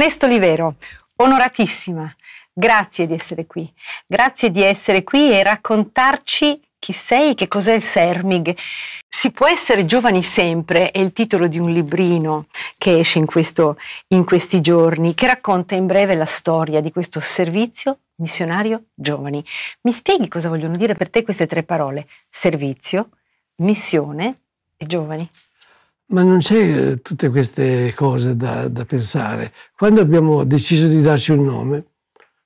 Ernesto Olivero, onoratissima, grazie di essere qui, grazie di essere qui e raccontarci chi sei, che cos'è il Sermig. Si può essere giovani sempre è il titolo di un librino che esce in, questo, in questi giorni, che racconta in breve la storia di questo servizio missionario giovani. Mi spieghi cosa vogliono dire per te queste tre parole? Servizio, missione e giovani. Ma non c'è eh, tutte queste cose da, da pensare. Quando abbiamo deciso di darci un nome,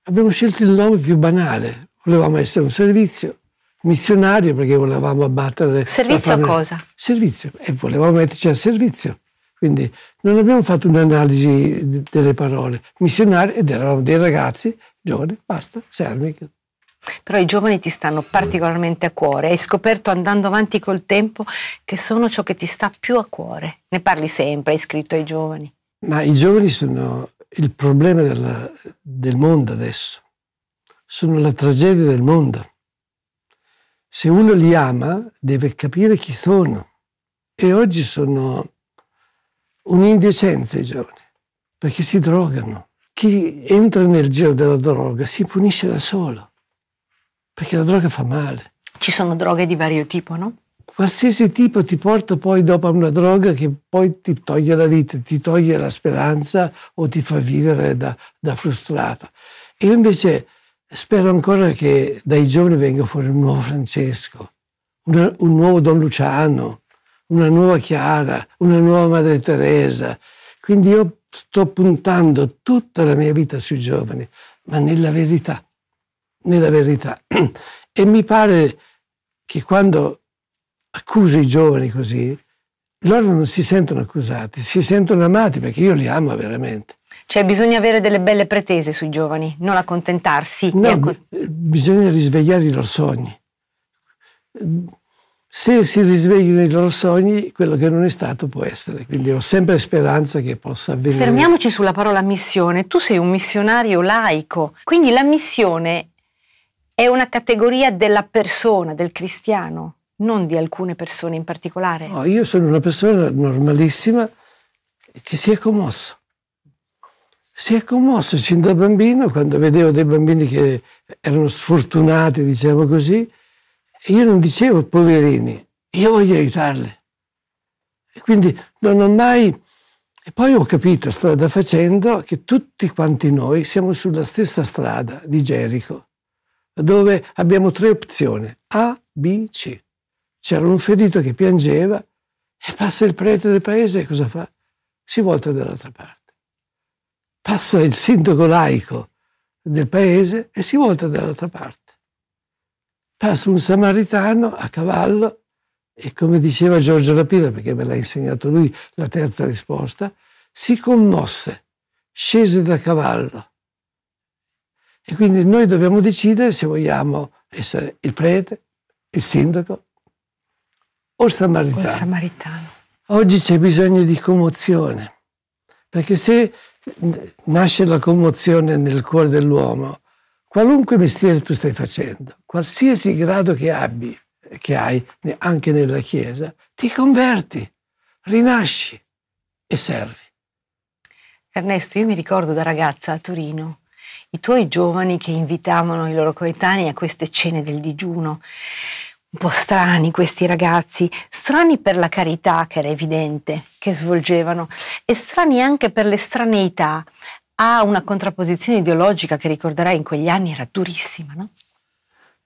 abbiamo scelto il nome più banale. Volevamo essere un servizio, missionario perché volevamo abbattere. Servizio a cosa? Servizio, e volevamo metterci a servizio. Quindi non abbiamo fatto un'analisi delle parole. Missionario ed eravamo dei ragazzi giovani, basta, servi però i giovani ti stanno particolarmente a cuore. Hai scoperto andando avanti col tempo che sono ciò che ti sta più a cuore. Ne parli sempre, hai scritto ai giovani. Ma i giovani sono il problema della, del mondo adesso, sono la tragedia del mondo. Se uno li ama deve capire chi sono. E oggi sono un'indecenza i giovani, perché si drogano. Chi entra nel giro della droga si punisce da solo perché la droga fa male. Ci sono droghe di vario tipo, no? Qualsiasi tipo ti porta poi dopo a una droga che poi ti toglie la vita, ti toglie la speranza o ti fa vivere da, da frustrato. Io invece spero ancora che dai giovani venga fuori un nuovo Francesco, una, un nuovo Don Luciano, una nuova Chiara, una nuova Madre Teresa. Quindi io sto puntando tutta la mia vita sui giovani, ma nella verità nella verità. E mi pare che quando accuso i giovani così, loro non si sentono accusati, si sentono amati perché io li amo veramente. Cioè bisogna avere delle belle pretese sui giovani, non accontentarsi. No, accont- bisogna risvegliare i loro sogni. Se si risvegliano i loro sogni, quello che non è stato può essere. Quindi ho sempre speranza che possa avvenire. Fermiamoci sulla parola missione. Tu sei un missionario laico, quindi la missione è una categoria della persona, del cristiano, non di alcune persone in particolare. No, io sono una persona normalissima che si è commosso. Si è commosso sin da bambino, quando vedevo dei bambini che erano sfortunati, diciamo così, io non dicevo poverini, io voglio aiutarli. E quindi non ho mai... E poi ho capito, strada facendo, che tutti quanti noi siamo sulla stessa strada di Gerico dove abbiamo tre opzioni, A, B, C. C'era un ferito che piangeva e passa il prete del paese e cosa fa? Si volta dall'altra parte. Passa il sindaco laico del paese e si volta dall'altra parte. Passa un samaritano a cavallo e come diceva Giorgio Lapira, perché me l'ha insegnato lui la terza risposta, si commosse, scese da cavallo, e quindi noi dobbiamo decidere se vogliamo essere il prete, il sindaco o il samaritano. O il samaritano. Oggi c'è bisogno di commozione, perché se nasce la commozione nel cuore dell'uomo, qualunque mestiere tu stai facendo, qualsiasi grado che, abbi, che hai, anche nella Chiesa, ti converti, rinasci e servi. Ernesto, io mi ricordo da ragazza a Torino i tuoi giovani che invitavano i loro coetanei a queste cene del digiuno. Un po' strani questi ragazzi, strani per la carità che era evidente che svolgevano e strani anche per l'estraneità a una contrapposizione ideologica che ricorderai in quegli anni era durissima, no?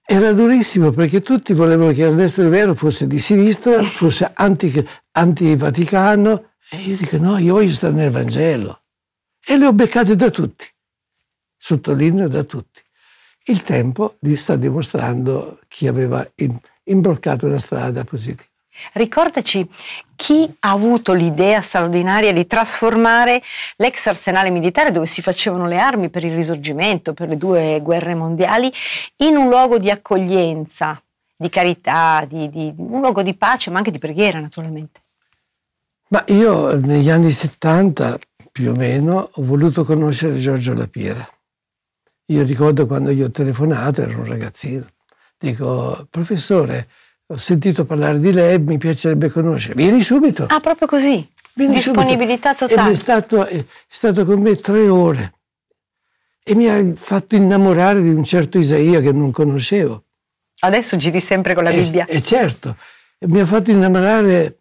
Era durissima perché tutti volevano che Ernesto Rivero fosse di sinistra, eh. fosse anti-Vaticano e io dico no, io voglio stare nel Vangelo. E le ho beccate da tutti sottolineo da tutti. Il tempo gli sta dimostrando chi aveva imbroccato una strada positiva. Ricordaci chi ha avuto l'idea straordinaria di trasformare l'ex arsenale militare dove si facevano le armi per il risorgimento, per le due guerre mondiali, in un luogo di accoglienza, di carità, di, di, un luogo di pace, ma anche di preghiera naturalmente. Ma io negli anni 70 più o meno ho voluto conoscere Giorgio Lapiera io ricordo quando gli ho telefonato, ero un ragazzino, dico, professore, ho sentito parlare di lei, mi piacerebbe conoscere. Vieni subito. Ah, proprio così? Vieni Disponibilità subito. totale. È stato, eh, è stato con me tre ore e mi ha fatto innamorare di un certo Isaia che non conoscevo. Adesso giri sempre con la eh, Bibbia. Eh, certo. E, e certo, mi ha fatto innamorare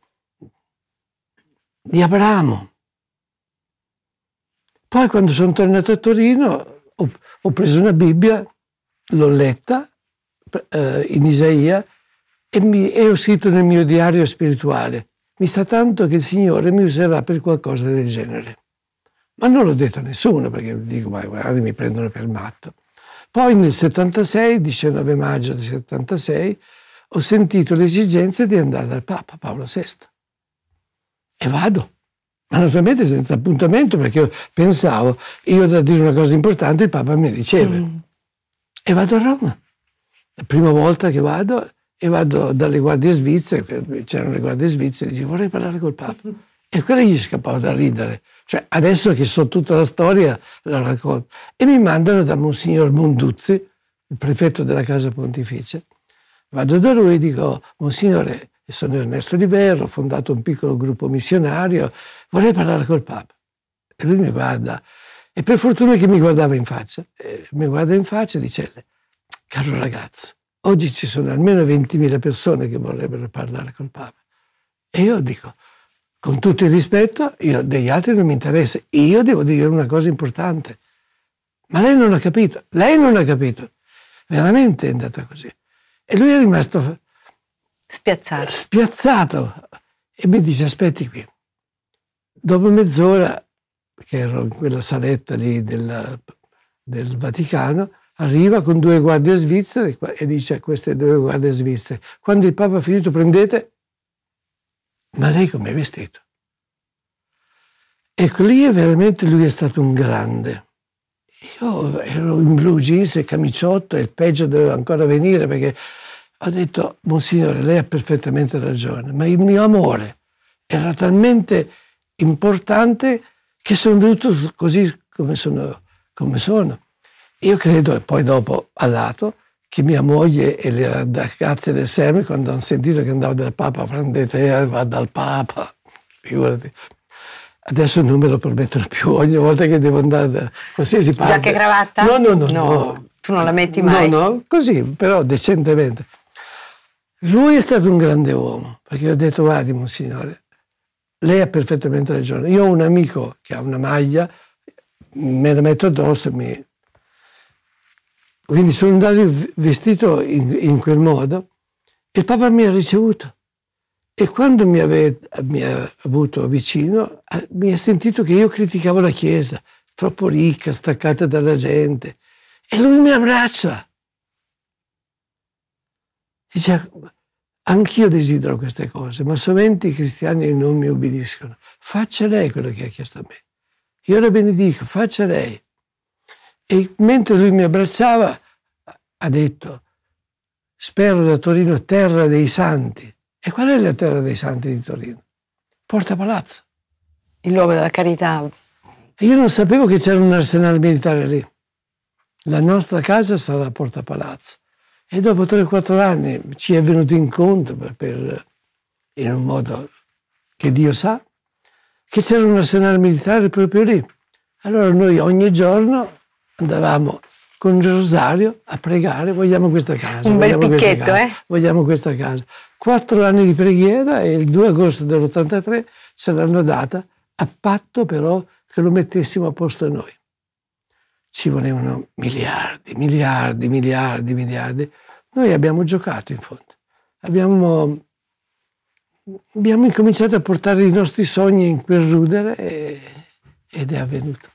di Abramo. Poi quando sono tornato a Torino ho preso una Bibbia, l'ho letta eh, in Isaia e, mi, e ho scritto nel mio diario spirituale, mi sta tanto che il Signore mi userà per qualcosa del genere. Ma non l'ho detto a nessuno perché dico, ma guarda, mi prendono per matto. Poi nel 76, 19 maggio del 76, ho sentito l'esigenza di andare dal Papa Paolo VI. E vado ma naturalmente senza appuntamento perché io pensavo, io da dire una cosa importante il Papa mi riceve. Mm. E vado a Roma. La prima volta che vado e vado dalle guardie svizzere, c'erano le guardie svizzere, e dicevo vorrei parlare col Papa. E quello gli scappava da ridere. Cioè adesso che so tutta la storia la racconto. E mi mandano da Monsignor Monduzzi, il prefetto della Casa Pontificia. Vado da lui e dico, Monsignore, e sono Ernesto Di Verro, ho fondato un piccolo gruppo missionario, vorrei parlare col Papa. E lui mi guarda, e per fortuna che mi guardava in faccia, e mi guarda in faccia e dice, caro ragazzo, oggi ci sono almeno 20.000 persone che vorrebbero parlare col Papa. E io dico, con tutto il rispetto, io, degli altri non mi interessa, io devo dire una cosa importante. Ma lei non ha capito, lei non ha capito. Veramente è andata così. E lui è rimasto Spiazzato. Spiazzato. E mi dice, aspetti qui. Dopo mezz'ora, che ero in quella saletta lì del, del Vaticano, arriva con due guardie svizzere e dice a queste due guardie svizzere, quando il Papa ha finito prendete, ma lei come è vestito? Ecco, lì è veramente lui è stato un grande. Io ero in blue jeans e camiciotto e il peggio doveva ancora venire perché ha detto, Monsignore, lei ha perfettamente ragione, ma il mio amore era talmente importante che sono venuto così come sono, come sono. Io credo, e poi dopo a lato, che mia moglie e le ragazze del Sermi, quando hanno sentito che andavo dal Papa, hanno detto, eh, va dal Papa, figurati. Adesso non me lo permettono più, ogni volta che devo andare da qualsiasi parte. Giacca e cravatta? No, no, no, no, no. Tu non la metti mai? No, no, così, però decentemente. Lui è stato un grande uomo, perché ho detto, guardi, monsignore, lei ha perfettamente ragione. Io ho un amico che ha una maglia, me la metto addosso e mi... Quindi sono andato vestito in, in quel modo e il Papa mi ha ricevuto. E quando mi, ave, mi ha avuto vicino, mi ha sentito che io criticavo la Chiesa, troppo ricca, staccata dalla gente. E lui mi abbraccia Dice, anch'io desidero queste cose, ma sovente i cristiani non mi obbediscono. Faccia lei quello che ha chiesto a me. Io la benedico, faccia lei. E mentre lui mi abbracciava, ha detto, spero da Torino terra dei santi. E qual è la terra dei santi di Torino? Porta Palazzo. Il luogo della carità. Io non sapevo che c'era un arsenale militare lì. La nostra casa sarà Porta Palazzo. E dopo 3-4 anni ci è venuto incontro per, per, in un modo che Dio sa, che c'era un arsenale militare proprio lì. Allora noi ogni giorno andavamo con il rosario a pregare, vogliamo questa casa. Un bel picchetto, casa, eh? Vogliamo questa casa. Quattro anni di preghiera e il 2 agosto dell'83 ce l'hanno data a patto però che lo mettessimo a posto noi ci volevano miliardi, miliardi, miliardi, miliardi. Noi abbiamo giocato in fondo, abbiamo, abbiamo incominciato a portare i nostri sogni in quel rudere e, ed è avvenuto.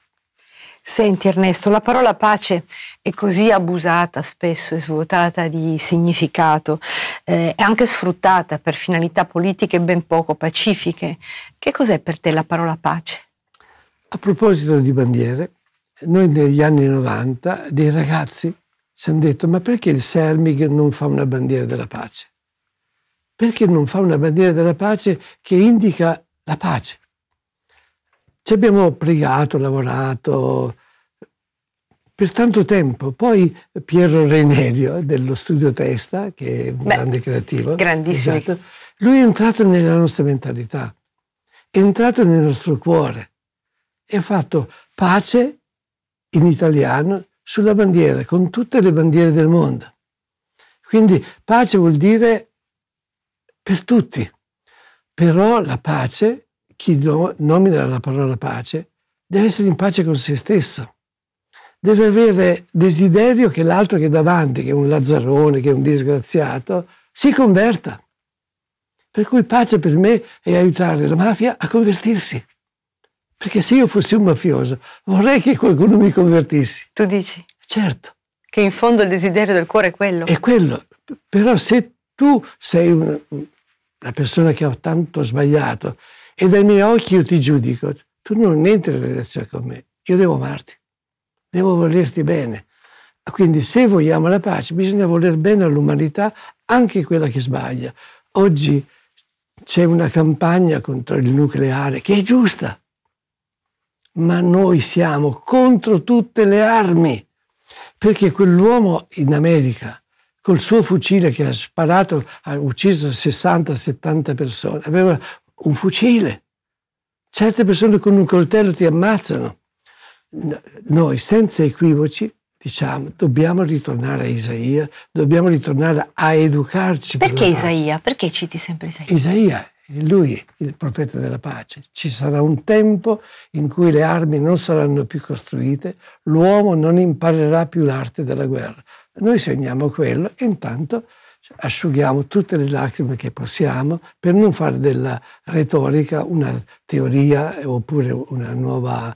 Senti Ernesto, la parola pace è così abusata spesso e svuotata di significato, eh, è anche sfruttata per finalità politiche ben poco pacifiche. Che cos'è per te la parola pace? A proposito di bandiere, noi negli anni 90 dei ragazzi ci hanno detto ma perché il Sermig non fa una bandiera della pace? Perché non fa una bandiera della pace che indica la pace? Ci abbiamo pregato, lavorato per tanto tempo. Poi Piero Reinerio dello Studio Testa, che è un Beh, grande creativo, grandissimo. Esatto, lui è entrato nella nostra mentalità, è entrato nel nostro cuore e ha fatto pace in italiano sulla bandiera, con tutte le bandiere del mondo. Quindi pace vuol dire per tutti, però la pace, chi nomina la parola pace, deve essere in pace con se stesso, deve avere desiderio che l'altro che è davanti, che è un lazzarone, che è un disgraziato, si converta. Per cui pace per me è aiutare la mafia a convertirsi. Perché se io fossi un mafioso vorrei che qualcuno mi convertisse. Tu dici? Certo. Che in fondo il desiderio del cuore è quello. È quello. Però se tu sei una, una persona che ha tanto sbagliato e dai miei occhi io ti giudico, tu non entri in relazione con me. Io devo amarti. Devo volerti bene. Quindi se vogliamo la pace bisogna voler bene all'umanità, anche quella che sbaglia. Oggi c'è una campagna contro il nucleare che è giusta, ma noi siamo contro tutte le armi, perché quell'uomo in America, col suo fucile che ha sparato, ha ucciso 60-70 persone, aveva un fucile. Certe persone con un coltello ti ammazzano. Noi, senza equivoci, diciamo, dobbiamo ritornare a Isaia, dobbiamo ritornare a educarci. Perché per Isaia? Pace. Perché citi sempre Isaia? Isaia lui, il profeta della pace. Ci sarà un tempo in cui le armi non saranno più costruite, l'uomo non imparerà più l'arte della guerra. Noi sogniamo quello e intanto asciughiamo tutte le lacrime che possiamo per non fare della retorica una teoria oppure una nuova,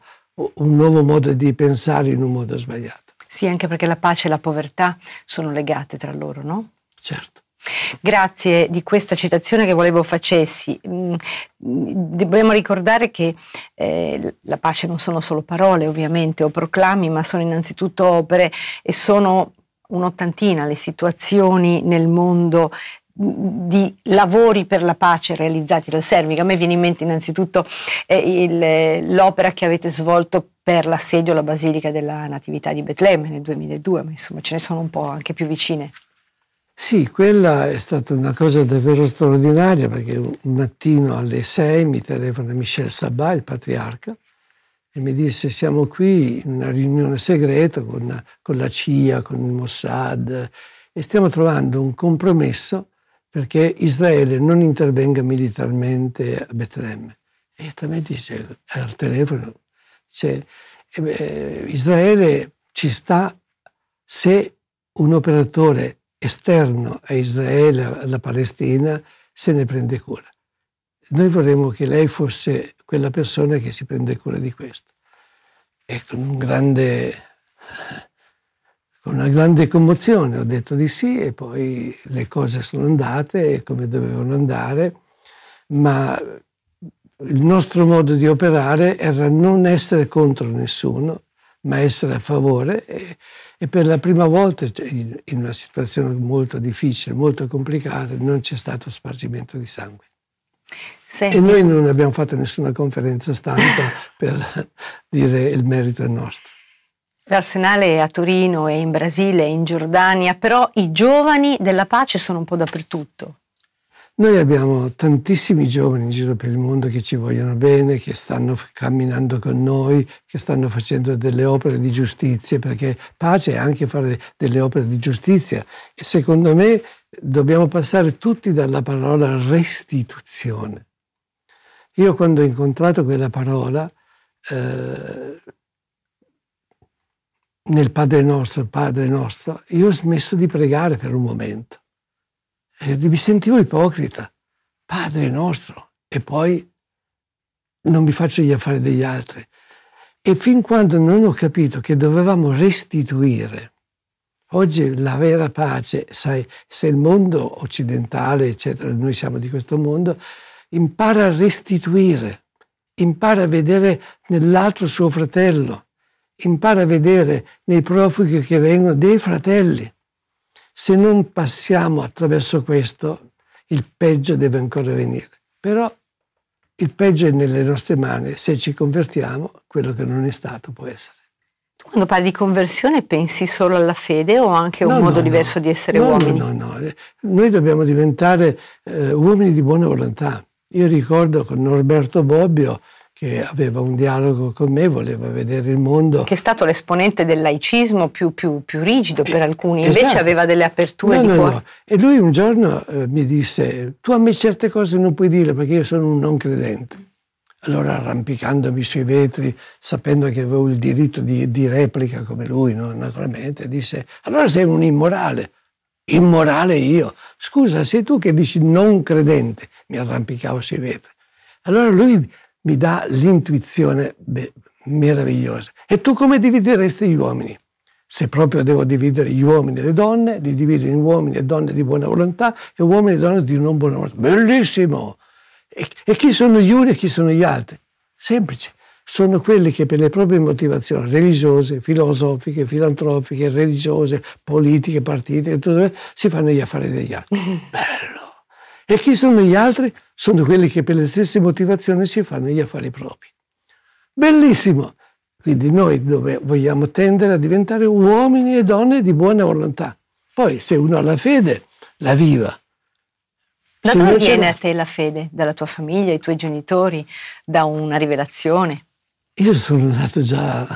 un nuovo modo di pensare in un modo sbagliato. Sì, anche perché la pace e la povertà sono legate tra loro, no? Certo. Grazie di questa citazione che volevo facessi. Mm, mm, dobbiamo ricordare che eh, la pace non sono solo parole ovviamente o proclami, ma sono innanzitutto opere e sono un'ottantina le situazioni nel mondo mm, di lavori per la pace realizzati dal Servica. A me viene in mente innanzitutto eh, il, eh, l'opera che avete svolto per l'assedio alla Basilica della Natività di Betlemme nel 2002, ma insomma ce ne sono un po' anche più vicine. Sì, quella è stata una cosa davvero straordinaria perché un mattino alle 6 mi telefona Michel Sabat, il patriarca, e mi disse siamo qui in una riunione segreta con, con la CIA, con il Mossad e stiamo trovando un compromesso perché Israele non intervenga militarmente a Betlemme. E me dice eh, al telefono, cioè, eh, Israele ci sta se un operatore esterno a Israele, alla Palestina, se ne prende cura. Noi vorremmo che lei fosse quella persona che si prende cura di questo. E con, un grande, con una grande commozione ho detto di sì e poi le cose sono andate come dovevano andare, ma il nostro modo di operare era non essere contro nessuno, ma essere a favore e, e per la prima volta cioè, in, in una situazione molto difficile, molto complicata, non c'è stato spargimento di sangue. Senti. E noi non abbiamo fatto nessuna conferenza stampa per dire il merito è nostro. L'arsenale è a Torino, è in Brasile, è in Giordania, però i giovani della pace sono un po' dappertutto. Noi abbiamo tantissimi giovani in giro per il mondo che ci vogliono bene, che stanno camminando con noi, che stanno facendo delle opere di giustizia, perché pace è anche fare delle opere di giustizia. E secondo me dobbiamo passare tutti dalla parola restituzione. Io quando ho incontrato quella parola, eh, nel Padre nostro, Padre nostro, io ho smesso di pregare per un momento ed mi sentivo ipocrita, Padre nostro, e poi non mi faccio gli affari degli altri. E fin quando non ho capito che dovevamo restituire, oggi la vera pace, sai, se il mondo occidentale, eccetera, noi siamo di questo mondo, impara a restituire, impara a vedere nell'altro suo fratello, impara a vedere nei profughi che vengono dei fratelli. Se non passiamo attraverso questo, il peggio deve ancora venire. Però il peggio è nelle nostre mani, se ci convertiamo, quello che non è stato può essere. Tu quando parli di conversione pensi solo alla fede o anche a un no, modo no, diverso no. di essere uomini? No, no, no. Noi dobbiamo diventare eh, uomini di buona volontà. Io ricordo con Norberto Bobbio che aveva un dialogo con me, voleva vedere il mondo. Che è stato l'esponente del laicismo più, più, più rigido per eh, alcuni, invece esatto. aveva delle aperture no, di no, cuore. No. E lui un giorno eh, mi disse, tu a me certe cose non puoi dire perché io sono un non credente. Allora arrampicandomi sui vetri, sapendo che avevo il diritto di, di replica come lui, no? naturalmente, disse, allora sei un immorale. Immorale io. Scusa, sei tu che dici non credente. Mi arrampicavo sui vetri. Allora lui mi dà l'intuizione beh, meravigliosa. E tu come divideresti gli uomini? Se proprio devo dividere gli uomini e le donne, li divido in uomini e donne di buona volontà e uomini e donne di non buona volontà. Bellissimo! E, e chi sono gli uni e chi sono gli altri? Semplice. Sono quelli che per le proprie motivazioni religiose, filosofiche, filantropiche, religiose, politiche, partite, tutto, si fanno gli affari degli altri. Bello! E chi sono gli altri? Sono quelli che per le stesse motivazioni si fanno gli affari propri. Bellissimo! Quindi noi vogliamo tendere a diventare uomini e donne di buona volontà. Poi se uno ha la fede, la viva. Da se dove viene la... a te la fede? Dalla tua famiglia, dai tuoi genitori, da una rivelazione? Io sono nato già,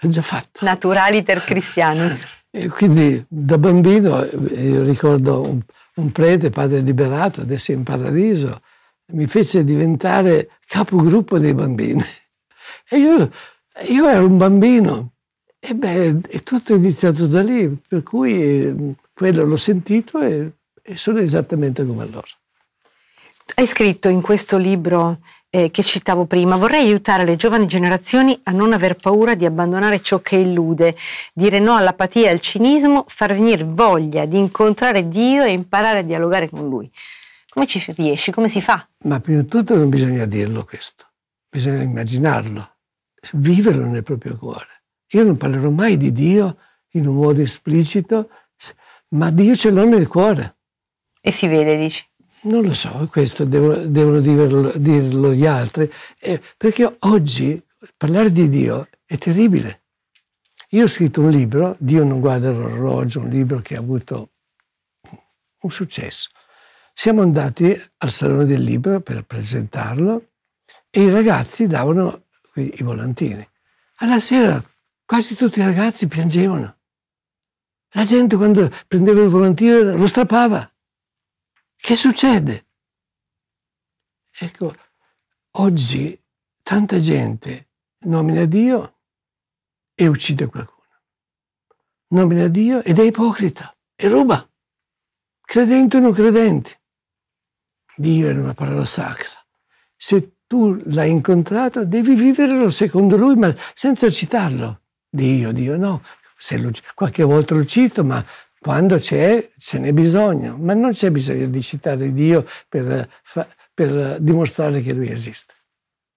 già fatto. Naturaliter Christianus. e quindi da bambino eh, ricordo un prete, padre liberato, adesso in paradiso, mi fece diventare capogruppo dei bambini. E io, io ero un bambino. E beh, è tutto iniziato da lì, per cui eh, quello l'ho sentito e, e sono esattamente come loro. Hai scritto in questo libro eh, che citavo prima, vorrei aiutare le giovani generazioni a non aver paura di abbandonare ciò che illude, dire no all'apatia e al cinismo, far venire voglia di incontrare Dio e imparare a dialogare con Lui. Come ci riesci? Come si fa? Ma prima di tutto non bisogna dirlo questo, bisogna immaginarlo, viverlo nel proprio cuore. Io non parlerò mai di Dio in un modo esplicito, ma Dio ce l'ho nel cuore. E si vede, dici? Non lo so, questo devono, devono dirlo, dirlo, gli altri, eh, perché oggi parlare di Dio è terribile. Io ho scritto un libro, Dio non guarda l'orologio, un libro che ha avuto un successo. Siamo andati al Salone del Libro per presentarlo e i ragazzi davano i volantini. Alla sera quasi tutti i ragazzi piangevano. La gente quando prendeva il volantino lo strappava. Che succede? Ecco, oggi tanta gente nomina Dio e uccide qualcuno. Nomina Dio ed è ipocrita e ruba. Credente o non credente. Dio era una parola sacra. Se tu l'hai incontrato, devi viverlo secondo lui, ma senza citarlo. Dio, Dio, no. Se lo, qualche volta lo cito, ma quando c'è, ce n'è bisogno, ma non c'è bisogno di citare Dio per, per dimostrare che Lui esiste.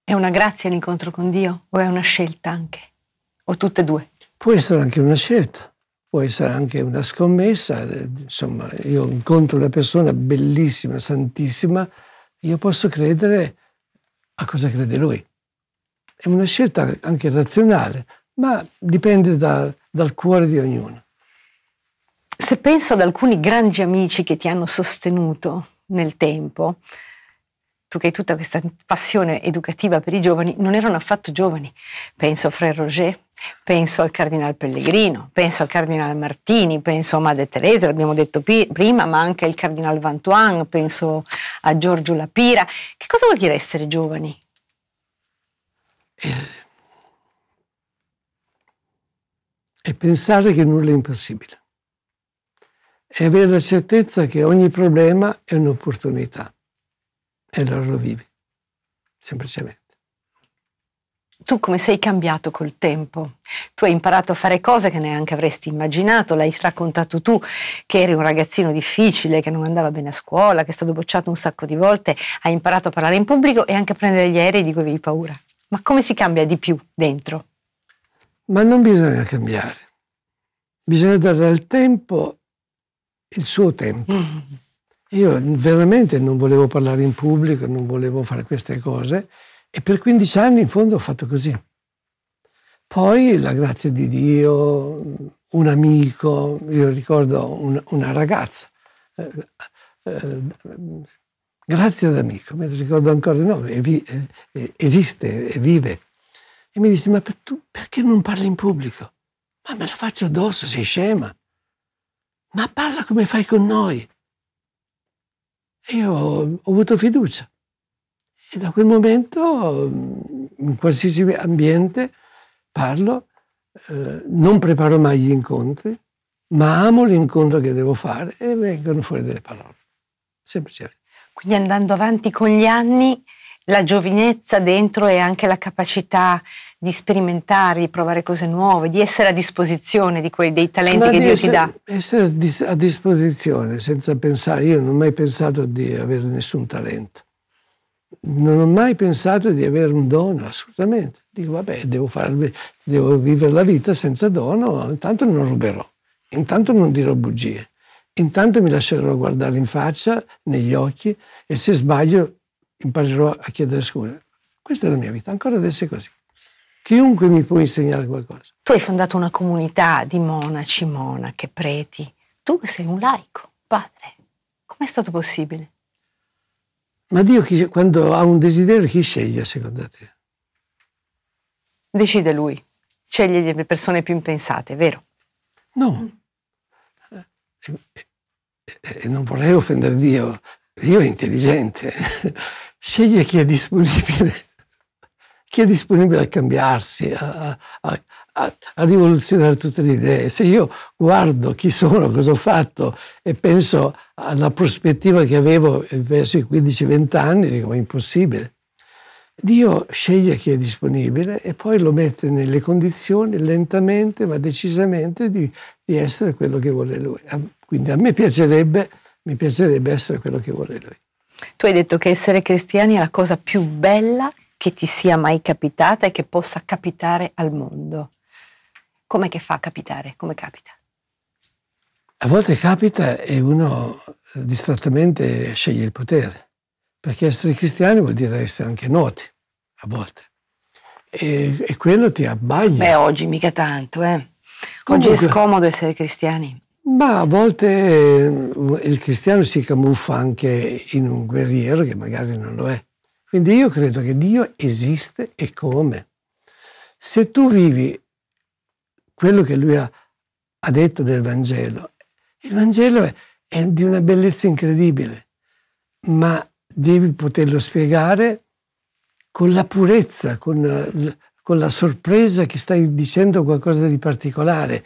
È una grazia l'incontro con Dio o è una scelta anche? O tutte e due? Può essere anche una scelta, può essere anche una scommessa. Insomma, io incontro una persona bellissima, santissima, io posso credere a cosa crede lui. È una scelta anche razionale, ma dipende da, dal cuore di ognuno. Se penso ad alcuni grandi amici che ti hanno sostenuto nel tempo, tu che hai tutta questa passione educativa per i giovani, non erano affatto giovani. Penso a Frère Roger, penso al Cardinale Pellegrino, penso al Cardinale Martini, penso a Madre Teresa, l'abbiamo detto pi- prima, ma anche al Cardinale Vantuan, penso a Giorgio Lapira. Che cosa vuol dire essere giovani? E, eh, e pensare che nulla è impossibile e avere la certezza che ogni problema è un'opportunità e allora lo vivi, semplicemente. Tu come sei cambiato col tempo? Tu hai imparato a fare cose che neanche avresti immaginato, l'hai raccontato tu che eri un ragazzino difficile, che non andava bene a scuola, che è stato bocciato un sacco di volte, hai imparato a parlare in pubblico e anche a prendere gli aerei di cui avevi paura. Ma come si cambia di più dentro? Ma non bisogna cambiare, bisogna dare al tempo il suo tempo. Mm. Io veramente non volevo parlare in pubblico, non volevo fare queste cose e per 15 anni in fondo ho fatto così. Poi la grazia di Dio, un amico, io ricordo un, una ragazza, eh, eh, grazie ad amico, me lo ricordo ancora il nome, eh, eh, esiste, vive. E mi disse, ma per tu, perché non parli in pubblico? Ma me la faccio addosso, sei scema ma parla come fai con noi. E io ho avuto fiducia. E da quel momento, mm, in qualsiasi ambiente, parlo, eh, non preparo mai gli incontri, ma amo l'incontro che devo fare e vengono fuori delle parole. Semplicemente. Quindi andando avanti con gli anni la giovinezza dentro e anche la capacità di sperimentare, di provare cose nuove, di essere a disposizione di quei, dei talenti Ma che Dio essere, ti dà. Essere a disposizione senza pensare, io non ho mai pensato di avere nessun talento, non ho mai pensato di avere un dono, assolutamente. Dico, vabbè, devo, farmi, devo vivere la vita senza dono, intanto non ruberò, intanto non dirò bugie. Intanto mi lascerò guardare in faccia, negli occhi e se sbaglio imparerò a chiedere scusa. Questa è la mia vita, ancora adesso è così. Chiunque mi può insegnare qualcosa. Tu hai fondato una comunità di monaci, monache, preti. Tu sei un laico, padre. Com'è stato possibile? Ma Dio chi, quando ha un desiderio chi sceglie secondo te? Decide lui, sceglie le persone più impensate, vero? No. Mm. E, e, e non vorrei offendere Dio, Dio è intelligente sceglie chi è disponibile, chi è disponibile a cambiarsi, a, a, a, a, rivoluzionare tutte le idee. Se io guardo chi sono, cosa ho fatto e penso alla prospettiva che avevo verso i 15-20 anni, dico ma è impossibile. Dio sceglie chi è disponibile e poi lo mette nelle condizioni lentamente ma decisamente di, di essere quello che vuole lui. Quindi a me piacerebbe, mi piacerebbe essere quello che vuole lui. Tu hai detto che essere cristiani è la cosa più bella che ti sia mai capitata e che possa capitare al mondo. Come che fa a capitare? Come capita? A volte capita e uno distrattamente sceglie il potere, perché essere cristiani vuol dire essere anche noti, a volte. E, e quello ti abbaglia. Beh, oggi mica tanto, eh. Comunque, oggi è scomodo essere cristiani. Ma a volte eh, il cristiano si camuffa anche in un guerriero che magari non lo è. Quindi io credo che Dio esiste e come. Se tu vivi quello che lui ha, ha detto del Vangelo, il Vangelo è, è di una bellezza incredibile, ma devi poterlo spiegare con la purezza, con, eh, con la sorpresa che stai dicendo qualcosa di particolare,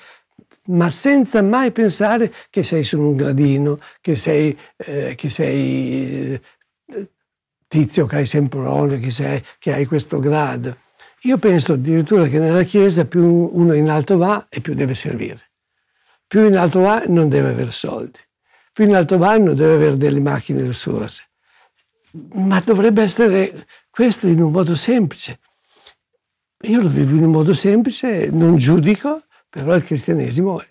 ma senza mai pensare che sei su un gradino, che sei, eh, che sei eh, tizio, che hai Semprone, che, sei, che hai questo grado. Io penso addirittura che nella Chiesa più uno in alto va e più deve servire. Più in alto va non deve avere soldi. Più in alto va non deve avere delle macchine risorse. Ma dovrebbe essere questo in un modo semplice. Io lo vivo in un modo semplice, non giudico, però il cristianesimo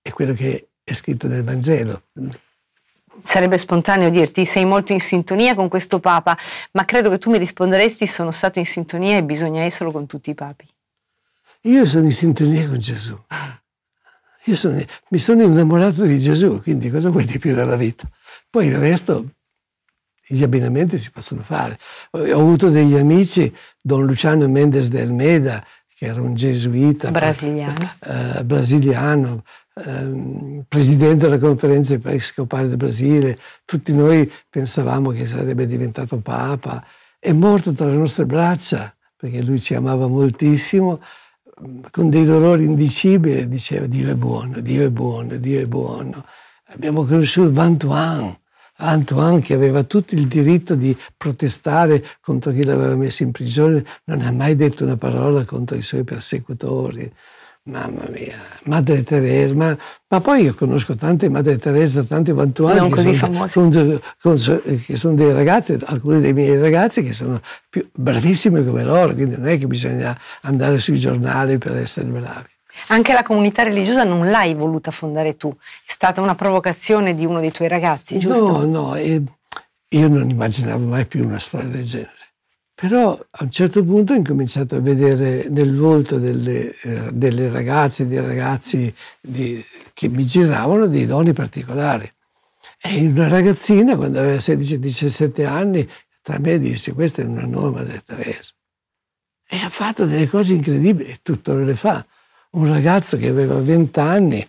è quello che è scritto nel Vangelo. Sarebbe spontaneo dirti sei molto in sintonia con questo Papa, ma credo che tu mi risponderesti sono stato in sintonia e bisogna esserlo con tutti i papi. Io sono in sintonia con Gesù. Io sono, mi sono innamorato di Gesù, quindi cosa vuoi di più dalla vita? Poi il resto, gli abbinamenti si possono fare. Ho avuto degli amici, Don Luciano Mendes del Meda, che era un gesuita eh, brasiliano, eh, brasiliano ehm, presidente della conferenza episcopale del Brasile, tutti noi pensavamo che sarebbe diventato papa, è morto tra le nostre braccia perché lui ci amava moltissimo, con dei dolori indicibili, diceva Dio è buono, Dio è buono, Dio è buono. Abbiamo conosciuto Van Tuan, Antoine, che aveva tutto il diritto di protestare contro chi l'aveva messo in prigione, non ha mai detto una parola contro i suoi persecutori. Mamma mia, Madre Teresa, ma, ma poi io conosco tante Madre Teresa, tanti Antoine, non così famosi. che sono dei ragazzi, alcuni dei miei ragazzi che sono più bravissimi come loro, quindi non è che bisogna andare sui giornali per essere bravi. Anche la comunità religiosa non l'hai voluta fondare tu, è stata una provocazione di uno dei tuoi ragazzi, giusto? No, no, eh, io non immaginavo mai più una storia del genere. Però a un certo punto ho incominciato a vedere nel volto delle, eh, delle ragazze, dei ragazzi di, che mi giravano dei doni particolari. E una ragazzina, quando aveva 16-17 anni, tra me disse: Questa è una norma del Teresa. E ha fatto delle cose incredibili, e tuttora le fa un ragazzo che aveva 20 anni.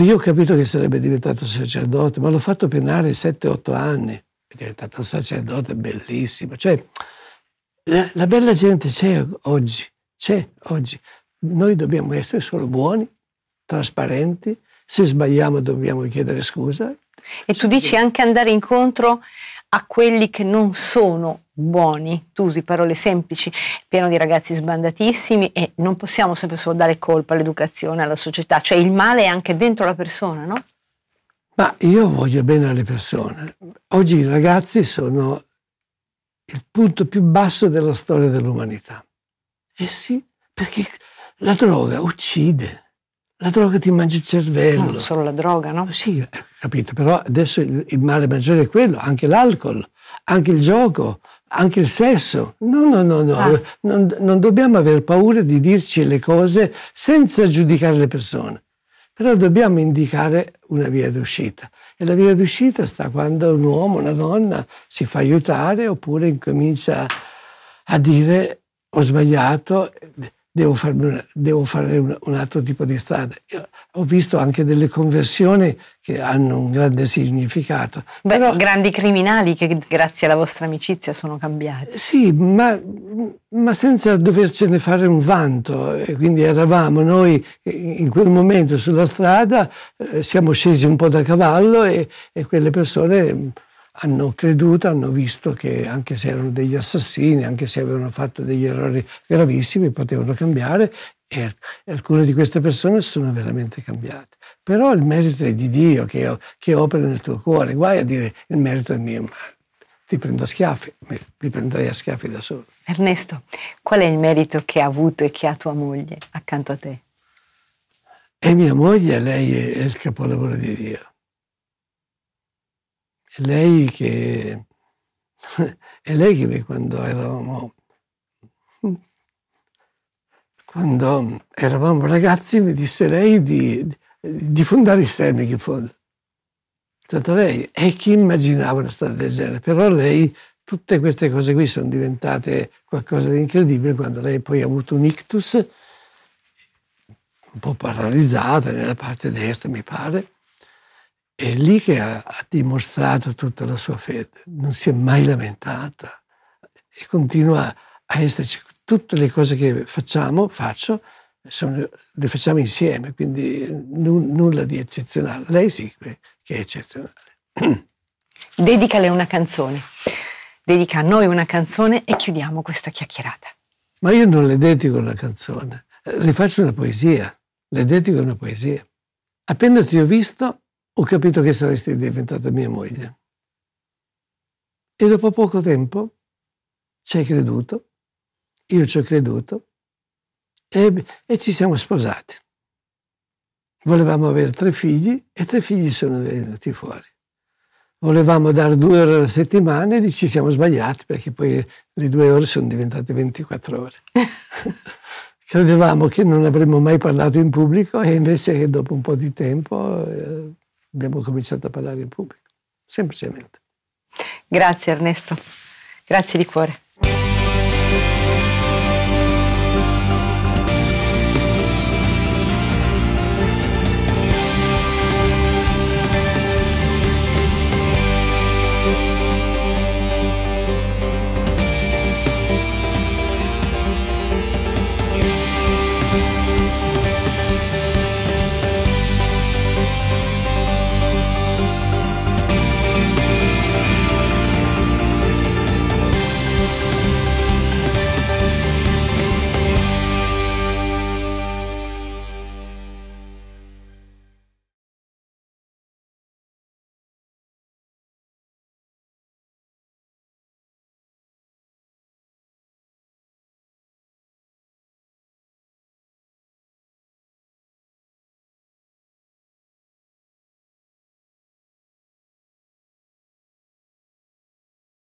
Io ho capito che sarebbe diventato sacerdote, ma l'ho fatto penare 7-8 anni. È diventato un sacerdote bellissimo. Cioè, la, la bella gente c'è oggi, c'è oggi. Noi dobbiamo essere solo buoni, trasparenti. Se sbagliamo dobbiamo chiedere scusa. E tu dici anche andare incontro a quelli che non sono buoni, tu usi parole semplici, pieno di ragazzi sbandatissimi e non possiamo sempre solo dare colpa all'educazione, alla società, cioè il male è anche dentro la persona, no? Ma io voglio bene alle persone. Oggi i ragazzi sono il punto più basso della storia dell'umanità. Eh sì, perché la droga uccide. La droga ti mangia il cervello. No, mm, solo la droga, no? Sì, eh, capito, però adesso il, il, male maggiore è quello, anche l'alcol, anche il gioco, anche il sesso. No, no, no, no, ah. non, non dobbiamo avere paura di dirci le cose senza giudicare le persone, però dobbiamo indicare una via d'uscita. E la via d'uscita sta quando un uomo, una donna si fa aiutare oppure incomincia a dire ho sbagliato, devo, una, devo fare un, un, altro tipo di strada. Io ho visto anche delle conversioni che hanno un grande significato. Beh, Però, grandi criminali che grazie alla vostra amicizia sono cambiati. Sì, ma, ma senza dovercene fare un vanto. E quindi eravamo noi in quel momento sulla strada, eh, siamo scesi un po' da cavallo e, e quelle persone hanno creduto, hanno visto che anche se erano degli assassini, anche se avevano fatto degli errori gravissimi, potevano cambiare e alcune di queste persone sono veramente cambiate. Però il merito è di Dio che, che opera nel tuo cuore, guai a dire il merito è mio, ma ti prendo a schiaffi, mi prenderei a schiaffi da solo. Ernesto, qual è il merito che ha avuto e che ha tua moglie accanto a te? E mia moglie, lei è il capolavoro di Dio lei che, è lei che quando eravamo, quando eravamo ragazzi mi disse lei di, di fondare il Sermic in fondo. Tanto lei, e chi immaginava una storia del genere? Però lei, tutte queste cose qui sono diventate qualcosa di incredibile quando lei poi ha avuto un ictus un po' paralizzata nella parte destra, mi pare, è lì che ha, ha dimostrato tutta la sua fede, non si è mai lamentata e continua a esserci. Tutte le cose che facciamo, faccio, sono, le facciamo insieme, quindi n- nulla di eccezionale. Lei sì che è eccezionale. Dedicale una canzone, dedica a noi una canzone e chiudiamo questa chiacchierata. Ma io non le dedico una canzone, le faccio una poesia, le dedico una poesia. Appena ti ho visto ho capito che saresti diventata mia moglie. E dopo poco tempo ci hai creduto, io ci ho creduto e, e ci siamo sposati. Volevamo avere tre figli e tre figli sono venuti fuori volevamo dare due ore alla settimana e ci siamo sbagliati perché poi le due ore sono diventate 24 ore. Credevamo che non avremmo mai parlato in pubblico e invece dopo un po' di tempo eh, abbiamo cominciato a parlare in pubblico, semplicemente. Grazie Ernesto, grazie di cuore.